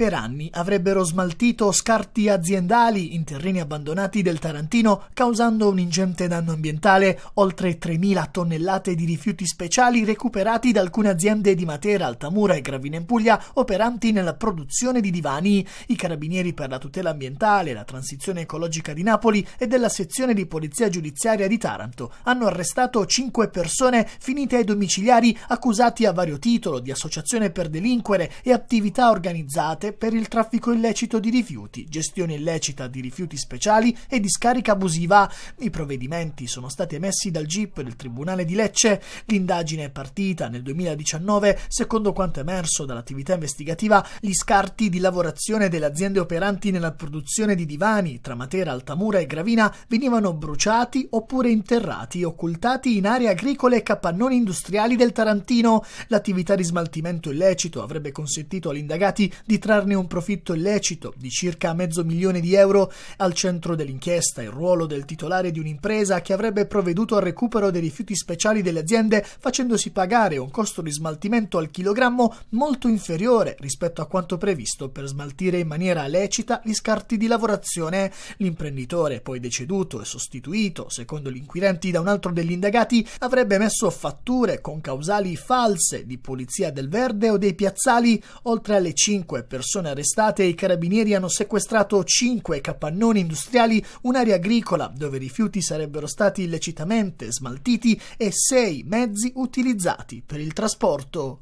Per anni avrebbero smaltito scarti aziendali in terreni abbandonati del Tarantino, causando un ingente danno ambientale, oltre 3.000 tonnellate di rifiuti speciali recuperati da alcune aziende di Matera, Altamura e Gravina in Puglia operanti nella produzione di divani. I carabinieri per la tutela ambientale, la transizione ecologica di Napoli e della sezione di polizia giudiziaria di Taranto hanno arrestato 5 persone finite ai domiciliari accusati a vario titolo di associazione per delinquere e attività organizzate per il traffico illecito di rifiuti, gestione illecita di rifiuti speciali e discarica abusiva. I provvedimenti sono stati emessi dal GIP del Tribunale di Lecce. L'indagine è partita nel 2019, secondo quanto emerso dall'attività investigativa, gli scarti di lavorazione delle aziende operanti nella produzione di divani tra Matera, Altamura e Gravina venivano bruciati oppure interrati occultati in aree agricole e capannoni industriali del Tarantino. L'attività di smaltimento illecito avrebbe consentito agli indagati di trarne un profitto illecito di circa mezzo milione di euro, al centro dell'inchiesta il ruolo del titolare di un'impresa che avrebbe provveduto al recupero dei rifiuti speciali delle aziende facendosi pagare un costo di smaltimento al chilogrammo molto inferiore rispetto a quanto previsto per smaltire in maniera lecita gli scarti di lavorazione. L'imprenditore, poi deceduto e sostituito, secondo gli inquirenti, da un altro degli indagati, avrebbe messo fatture con causali false di pulizia del verde o dei piazzali, oltre alle 5 persone persone arrestate, i carabinieri hanno sequestrato cinque capannoni industriali, un'area agricola dove i rifiuti sarebbero stati illecitamente smaltiti e sei mezzi utilizzati per il trasporto.